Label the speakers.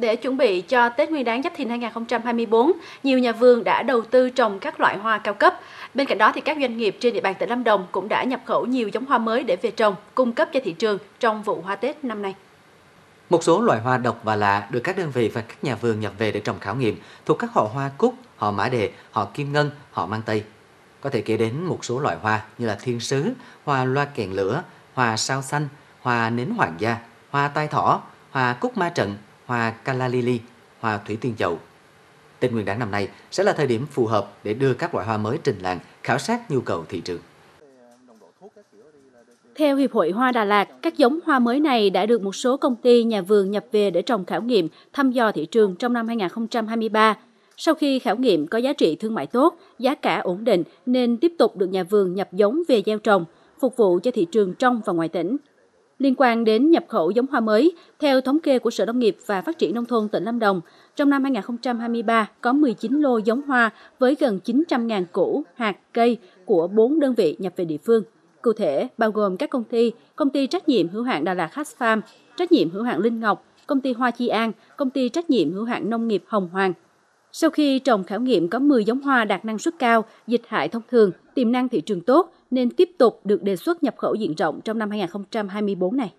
Speaker 1: Để chuẩn bị cho Tết Nguyên đán Giáp Thìn 2024, nhiều nhà vườn đã đầu tư trồng các loại hoa cao cấp. Bên cạnh đó thì các doanh nghiệp trên địa bàn tỉnh Lâm Đồng cũng đã nhập khẩu nhiều giống hoa mới để về trồng, cung cấp cho thị trường trong vụ hoa Tết năm nay.
Speaker 2: Một số loại hoa độc và lạ được các đơn vị và các nhà vườn nhập về để trồng khảo nghiệm thuộc các họ hoa cúc, họ mã đề, họ kim ngân, họ mang tây. Có thể kể đến một số loại hoa như là thiên sứ, hoa loa kèn lửa, hoa sao xanh, hoa nến hoàng gia, hoa tai thỏ, hoa cúc ma trận, hoa Calalili, hoa thủy tiên chậu. Tết Nguyên đán năm nay sẽ là thời điểm phù hợp để đưa các loại hoa mới trình làng, khảo sát nhu cầu thị trường.
Speaker 1: Theo Hiệp hội Hoa Đà Lạt, các giống hoa mới này đã được một số công ty nhà vườn nhập về để trồng khảo nghiệm, thăm dò thị trường trong năm 2023. Sau khi khảo nghiệm có giá trị thương mại tốt, giá cả ổn định nên tiếp tục được nhà vườn nhập giống về gieo trồng, phục vụ cho thị trường trong và ngoài tỉnh liên quan đến nhập khẩu giống hoa mới, theo thống kê của Sở Nông nghiệp và Phát triển Nông thôn tỉnh Lâm Đồng, trong năm 2023 có 19 lô giống hoa với gần 900.000 củ, hạt, cây của 4 đơn vị nhập về địa phương. Cụ thể, bao gồm các công ty, công ty trách nhiệm hữu hạn Đà Lạt Hatch Farm, trách nhiệm hữu hạn Linh Ngọc, công ty Hoa Chi An, công ty trách nhiệm hữu hạn Nông nghiệp Hồng Hoàng, sau khi trồng khảo nghiệm có 10 giống hoa đạt năng suất cao, dịch hại thông thường, tiềm năng thị trường tốt nên tiếp tục được đề xuất nhập khẩu diện rộng trong năm 2024 này.